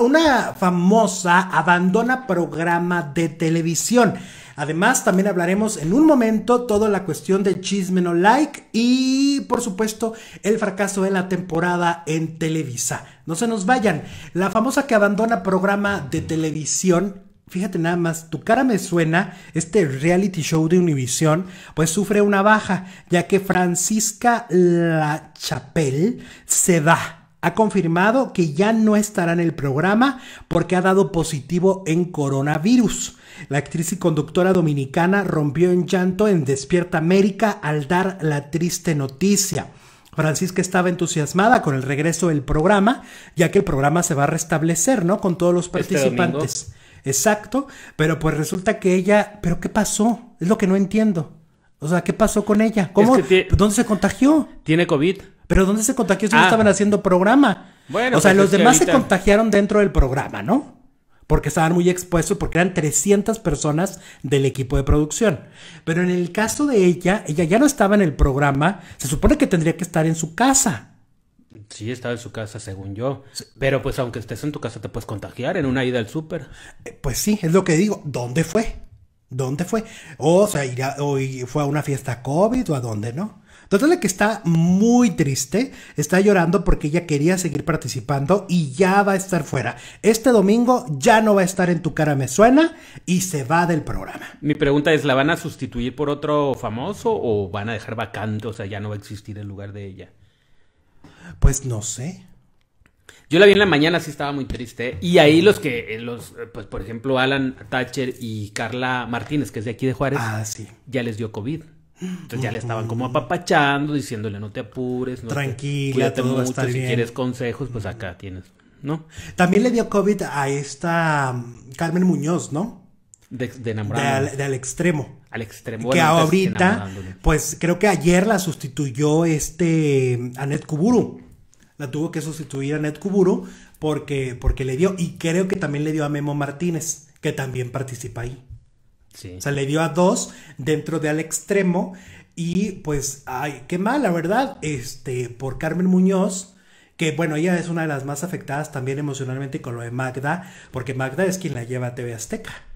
una famosa abandona programa de televisión. Además, también hablaremos en un momento toda la cuestión de chisme no like y, por supuesto, el fracaso de la temporada en Televisa. No se nos vayan. La famosa que abandona programa de televisión fíjate nada más, tu cara me suena, este reality show de Univision pues sufre una baja, ya que Francisca La Chapelle se va ha confirmado que ya no estará en el programa porque ha dado positivo en coronavirus. La actriz y conductora dominicana rompió en llanto en Despierta América al dar la triste noticia. Francisca estaba entusiasmada con el regreso del programa, ya que el programa se va a restablecer, ¿no? Con todos los este participantes. Exacto, pero pues resulta que ella, ¿pero qué pasó? Es lo que no entiendo. O sea, ¿qué pasó con ella? ¿Cómo? ¿Dónde se contagió? Tiene COVID. Pero ¿dónde se contagió si no ah. estaban haciendo programa? Bueno, o sea, pues los demás se contagiaron dentro del programa, ¿no? Porque estaban muy expuestos, porque eran 300 personas del equipo de producción. Pero en el caso de ella, ella ya no estaba en el programa, se supone que tendría que estar en su casa. Sí, estaba en su casa, según yo. Pero pues aunque estés en tu casa, te puedes contagiar en una ida al súper. Eh, pues sí, es lo que digo. ¿Dónde fue? ¿Dónde fue? O, sea, fue a una fiesta COVID o a dónde, ¿no? Total la que está muy triste, está llorando porque ella quería seguir participando y ya va a estar fuera. Este domingo ya no va a estar en tu cara me suena y se va del programa. Mi pregunta es, ¿la van a sustituir por otro famoso o van a dejar vacante? O sea, ya no va a existir el lugar de ella. Pues no sé. Yo la vi en la mañana, sí estaba muy triste. Y ahí los que, eh, los, eh, pues por ejemplo, Alan Thatcher y Carla Martínez, que es de aquí de Juárez, ah, ya les dio COVID. Entonces ya le estaban como apapachando, diciéndole no te apures, no tranquila, te, todo mucho, va a si quieres consejos, pues acá tienes, ¿no? También le dio COVID a esta um, Carmen Muñoz, ¿no? De, De, al, extremo. Al extremo. que ahorita, pues creo que ayer la sustituyó este um, Anet Kuburu. La tuvo que sustituir a Anet Kuburu porque, porque le dio, y creo que también le dio a Memo Martínez, que también participa ahí. Se O sea, le dio a dos dentro de al extremo. Y pues, ay, qué mala la verdad, este, por Carmen Muñoz, que bueno, ella es una de las más afectadas también emocionalmente con lo de Magda, porque Magda es quien la lleva a TV Azteca.